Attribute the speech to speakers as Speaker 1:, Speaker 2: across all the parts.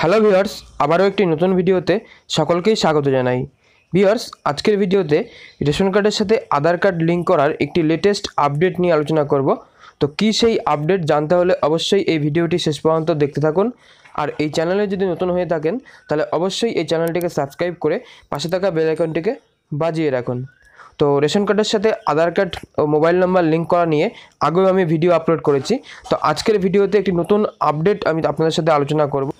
Speaker 1: hello viewers আবারও একটি নতুন ভিডিওতে সকলকেই স্বাগত জানাই ভিওর্স আজকের ভিডিওতে রেশন কার্ডের সাথে আধার কার্ড লিঙ্ক করার একটি লেটেস্ট আপডেট নিয়ে আলোচনা করব তো কি সেই আপডেট জানতে হলে অবশ্যই এই ভিডিওটি শেষ পর্যন্ত দেখতে থাকুন আর এই চ্যানেলে যদি নতুন হয়ে থাকেন তাহলে অবশ্যই এই চ্যানেলটিকে সাবস্ক্রাইব করে পাশে থাকা বেল আইকনটিকে বাজিয়ে রাখুন তো রেশন কার্ডের সাথে আধার কার্ড ও মোবাইল নাম্বার লিঙ্ক করা নিয়ে আগেও আমি ভিডিও আপলোড করেছি তো আজকের ভিডিওতে একটি নতুন আপডেট আমি আপনাদের সাথে আলোচনা করব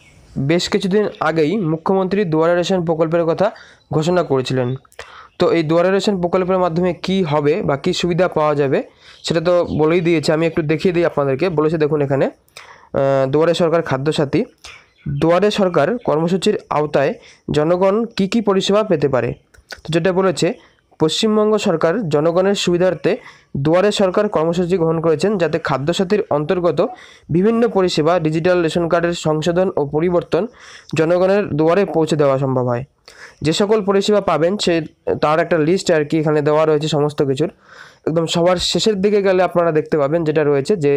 Speaker 1: বেশ কিছুদিন আগেই মুখ্যমন্ত্রী দুয়ারে রেশন প্রকল্পের কথা ঘোষণা করেছিলেন তো এই দুয়ারে রেশন প্রকল্পের মাধ্যমে কি হবে বা কী সুবিধা পাওয়া যাবে সেটা তো বলেই দিয়েছে আমি একটু দেখিয়ে দিই আপনাদেরকে বলেছে দেখুন এখানে দুয়ারে সরকার খাদ্যসাথী দুয়ারে সরকার কর্মসূচির আওতায় জনগণ কি কি পরিষেবা পেতে পারে তো যেটা বলেছে পশ্চিমবঙ্গ সরকার জনগণের সুবিধার্থে দুয়ারে সরকার কর্মসূচি গ্রহণ করেছেন যাতে খাদ্যসাথীর অন্তর্গত বিভিন্ন পরিষেবা ডিজিটাল রেশন কার্ডের সংশোধন ও পরিবর্তন জনগণের দুয়ারে পৌঁছে দেওয়া সম্ভব হয় যে সকল পরিষেবা পাবেন সে তার একটা লিস্ট আর কি এখানে দেওয়া রয়েছে সমস্ত কিছুর একদম সবার শেষের দিকে গেলে আপনারা দেখতে পাবেন যেটা রয়েছে যে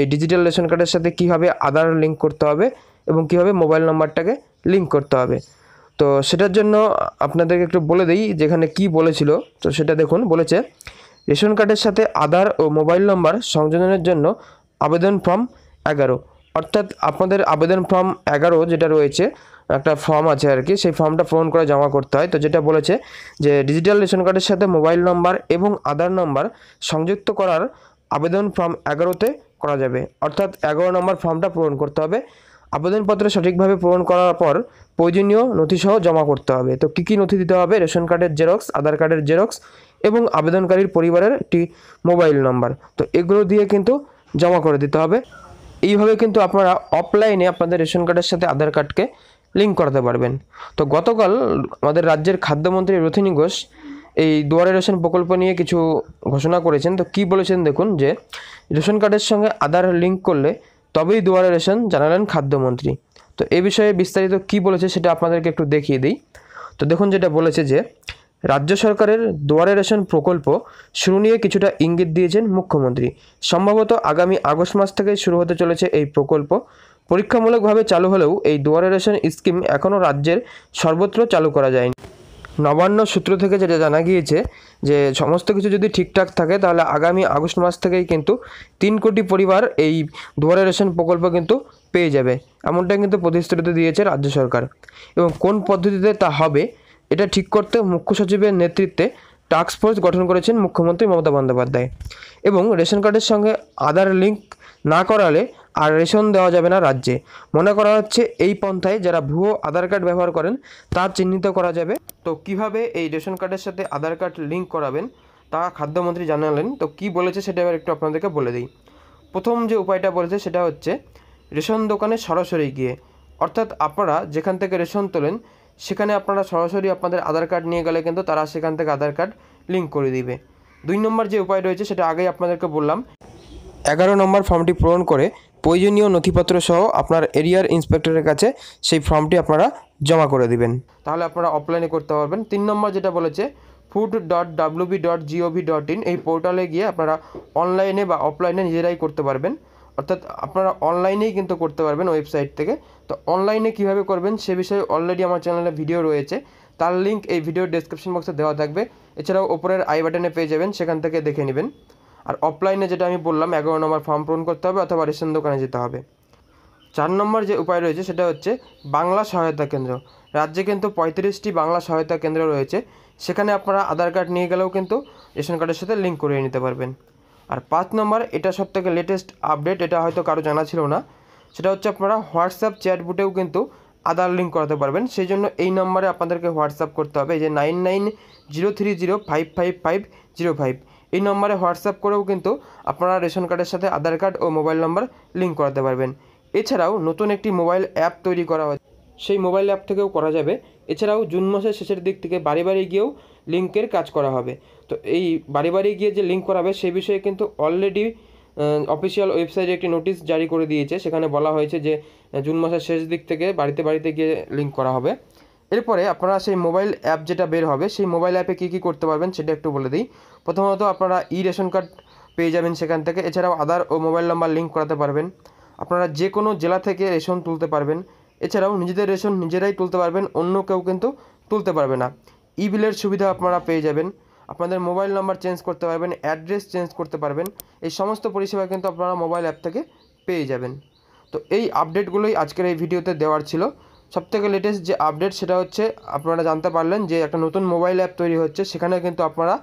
Speaker 1: এই ডিজিটাল রেশন কার্ডের সাথে কীভাবে আধার লিঙ্ক করতে হবে এবং কীভাবে মোবাইল নম্বরটাকে লিঙ্ক করতে হবে তো সেটার জন্য আপনাদেরকে একটু বলে দিই যেখানে কি বলেছিল তো সেটা দেখুন বলেছে রেশন কার্ডের সাথে আধার ও মোবাইল নম্বর সংযোজনের জন্য আবেদন ফর্ম এগারো অর্থাৎ আপনাদের আবেদন ফর্ম এগারো যেটা রয়েছে একটা ফর্ম আছে আর কি সেই ফর্মটা পূরণ করে জমা করতে হয় তো যেটা বলেছে যে ডিজিটাল রেশন কার্ডের সাথে মোবাইল নম্বর এবং আধার নম্বর সংযুক্ত করার আবেদন ফর্ম এগারোতে করা যাবে অর্থাৎ এগারো নম্বর ফর্মটা পূরণ করতে হবে আবেদনপত্র সঠিকভাবে পূরণ করার পর প্রয়োজনীয় নথিসহ জমা করতে হবে তো কী কী নথি দিতে হবে রেশন কার্ডের জেরক্স আধার কার্ডের জেরক্স এবং আবেদনকারীর পরিবারের একটি মোবাইল নম্বর তো এগুলো দিয়ে কিন্তু জমা করে দিতে হবে এইভাবে কিন্তু আপনারা অফলাইনে আপনাদের রেশন কার্ডের সাথে আধার কার্ডকে লিঙ্ক করাতে পারবেন তো গতকাল আমাদের রাজ্যের খাদ্যমন্ত্রী রথিনী ঘোষ এই দুয়ারে রেশন প্রকল্প নিয়ে কিছু ঘোষণা করেছেন তো কি বলেছেন দেখুন যে রেশন কার্ডের সঙ্গে আধার লিঙ্ক করলে তবেই দুয়ারে রেশন জানালেন খাদ্যমন্ত্রী তো এ বিষয়ে বিস্তারিত কি বলেছে সেটা আপনাদেরকে একটু দেখিয়ে দিই তো দেখুন যেটা বলেছে যে রাজ্য সরকারের দুয়ারে রেশন প্রকল্প শুরু নিয়ে কিছুটা ইঙ্গিত দিয়েছেন মুখ্যমন্ত্রী সম্ভবত আগামী আগস্ট মাস থেকে শুরু হতে চলেছে এই প্রকল্প পরীক্ষামূলকভাবে চালু হলেও এই দুয়ারে রেশন স্কিম এখনও রাজ্যের সর্বত্র চালু করা যায়নি নবান্ন সূত্র থেকে যেটা জানা গিয়েছে যে সমস্ত কিছু যদি ঠিকঠাক থাকে তাহলে আগামী আগস্ট মাস থেকেই কিন্তু তিন কোটি পরিবার এই দুয়ারে রেশন প্রকল্প কিন্তু পেয়ে যাবে এমনটা কিন্তু প্রতিশ্রুতি দিয়েছে রাজ্য সরকার এবং কোন পদ্ধতিতে তা হবে এটা ঠিক করতে মুখ্য সচিবের নেতৃত্বে টাস্ক ফোর্স গঠন করেছেন মুখ্যমন্ত্রী মমতা বন্দ্যোপাধ্যায় এবং রেশন কার্ডের সঙ্গে আধার লিঙ্ক না করালে আর রেশন দেওয়া যাবে না রাজ্যে মনে করা হচ্ছে এই পন্থায় যারা ভুয়ো আধার কার্ড ব্যবহার করেন তা চিহ্নিত করা যাবে তো কিভাবে এই রেশন কার্ডের সাথে আধার কার্ড লিঙ্ক করাবেন তা খাদ্যমন্ত্রী জানালেন তো কি বলেছে সেটা এবার একটু আপনাদেরকে বলে দিই প্রথম যে উপায়টা বলেছে সেটা হচ্ছে রেশন দোকানে সরাসরি গিয়ে অর্থাৎ আপনারা যেখান থেকে রেশন তোলেন সেখানে আপনারা সরাসরি আপনাদের আধার কার্ড নিয়ে গেলে কিন্তু তারা সেখান থেকে আধার কার্ড লিঙ্ক করে দিবে দুই নম্বর যে উপায় রয়েছে সেটা আগেই আপনাদেরকে বললাম এগারো নম্বর ফর্মটি পূরণ করে প্রয়োজনীয় নথিপত্র সহ আপনার এরিয়ার ইন্সপেক্টরের কাছে সেই ফর্মটি আপনারা জমা করে দিবেন তাহলে আপনারা অফলাইনে করতে পারবেন তিন নম্বর যেটা বলেছে food dot W B dot G O V dot in এই পোর্টালে গিয়ে আপনারা অনলাইনে বা অফলাইনে নিজেরাই করতে পারবেন অর্থাৎ আপনারা অনলাইনেই কিন্তু করতে পারবেন ওয়েবসাইট থেকে তো অনলাইনে কিভাবে করবেন সে বিষয়ে অলরেডি আমার চ্যানেলে ভিডিও রয়েছে তার লিঙ্ক এই ভিডিওর ডেসক্রিপশন বক্সে দেওয়া থাকবে এছাড়াও ওপরের আই বাটনে পেয়ে যাবেন সেখান থেকে দেখে নেবেন আর অফলাইনে যেটা আমি বললাম এগারো নম্বর ফর্ম পূরণ করতে হবে অথবা রেশন দোকানে যেতে হবে চার নম্বর যে উপায় রয়েছে সেটা হচ্ছে বাংলা সহায়তা কেন্দ্র রাজ্যে কিন্তু পঁয়ত্রিশটি বাংলা সহায়তা কেন্দ্র রয়েছে সেখানে আপনারা আধার কার্ড নিয়ে গেলেও কিন্তু রেশন কার্ডের সাথে লিঙ্ক করিয়ে নিতে পারবেন আর পাঁচ নম্বর এটা সব থেকে লেটেস্ট আপডেট এটা হয়তো কারো জানা ছিল না সেটা হচ্ছে আপনারা হোয়াটসঅ্যাপ চ্যাটবুটেও কিন্তু আধার লিঙ্ক করাতে পারবেন সেই জন্য এই নম্বরে আপনাদেরকে হোয়াটসঅ্যাপ করতে হবে যে nine nine zero three zero five five five zero five এই নম্বরে হোয়াটসঅ্যাপ করেও কিন্তু আপনারা রেশন কার্ডের সাথে আধার কার্ড ও মোবাইল নম্বর লিঙ্ক করাতে পারবেন এছাড়াও নতুন একটি মোবাইল অ্যাপ তৈরি করা হয় সেই মোবাইল অ্যাপ থেকেও করা যাবে এছাড়াও জুন মাসের শেষের দিক থেকে বাড়ি বাড়ি গিয়েও লিঙ্কের কাজ করা হবে তো এই বাড়ি বাড়ি গিয়ে যে লিঙ্ক করাবে সেই বিষয়ে কিন্তু অলরেডি অফিসিয়াল ওয়েবসাইটে একটি নোটিশ জারি করে দিয়েছে সেখানে বলা হয়েছে যে জুন মাসের শেষ দিক থেকে বাড়িতে বাড়িতে গিয়ে লিঙ্ক করা হবে এরপরে আপনারা সেই মোবাইল অ্যাপ যেটা বের হবে সেই মোবাইল অ্যাপে কী কী করতে পারবেন সেটা একটু বলে দিই প্রথমত আপনারা ই রেশন কার্ড পেয়ে যাবেন সেখান থেকে এছাড়াও আধার ও মোবাইল নাম্বার লিঙ্ক করাতে পারবেন আপনারা যে কোনো জেলা থেকে রেশন তুলতে পারবেন এছাড়াও নিজেদের রেশন নিজেরাই তুলতে পারবেন অন্য কেউ কিন্তু তুলতে পারবে না ই বিলের সুবিধা আপনারা পেয়ে যাবেন আপনাদের মোবাইল নাম্বার চেঞ্জ করতে পারবেন অ্যাড্রেস চেঞ্জ করতে পারবেন এই সমস্ত পরিষেবা কিন্তু আপনারা মোবাইল অ্যাপ থেকে পেয়ে যাবেন তো এই আপডেটগুলোই আজকের এই ভিডিওতে দেওয়ার ছিল সবথেকে লেটেস্ট যে আপডেট সেটা হচ্ছে আপনারা জানতে পারলেন যে একটা নতুন মোবাইল অ্যাপ তৈরি হচ্ছে সেখানে কিন্তু আপনারা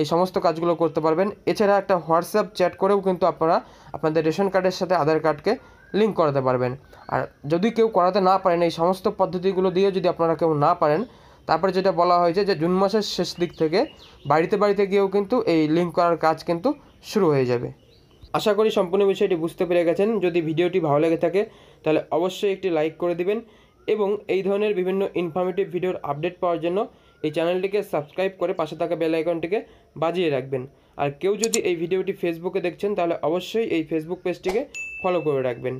Speaker 1: এই সমস্ত কাজগুলো করতে পারবেন এছাড়া একটা হোয়াটসঅ্যাপ চ্যাট করেও কিন্তু আপনারা আপনাদের রেশন কার্ডের সাথে আধার কার্ডকে লিঙ্ক করাতে পারবেন আর যদি কেউ করাতে না পারেন এই সমস্ত পদ্ধতিগুলো দিয়ে যদি আপনারা কেউ না পারেন তারপরে যেটা বলা হয়েছে যে জুন মাসের শেষ দিক থেকে বাড়িতে বাড়িতে গিয়েও কিন্তু এই লিঙ্ক করার কাজ কিন্তু শুরু হয়ে যাবে আশা করি সম্পূর্ণ বিষয়টি বুঝতে পেরে গেছেন যদি ভিডিওটি ভালো লেগে থাকে তাহলে অবশ্যই একটি লাইক করে দিবেন এবং এই ধরনের বিভিন্ন ইনফরমেটিভ ভিডিওর আপডেট পাওয়ার জন্য এই চ্যানেলটিকে সাবস্ক্রাইব করে পাশে থাকা বেল আইকনটিকে বাজিয়ে রাখবেন আর কেউ যদি এই ভিডিওটি ফেসবুকে দেখছেন তাহলে অবশ্যই এই ফেসবুক পেজটিকে ফলো করে রাখবেন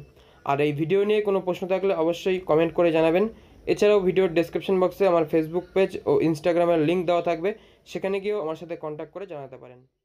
Speaker 1: আর এই ভিডিও নিয়ে কোনো প্রশ্ন থাকলে অবশ্যই কমেন্ট করে জানাবেন এছাড়াও ভিডিওর ডেসক্রিপশন বক্সে আমার ফেসবুক পেজ ও ইনস্টাগ্রামের লিঙ্ক দেওয়া থাকবে সেখানে গিয়েও আমার সাথে কন্ট্যাক্ট করে জানাতে পারেন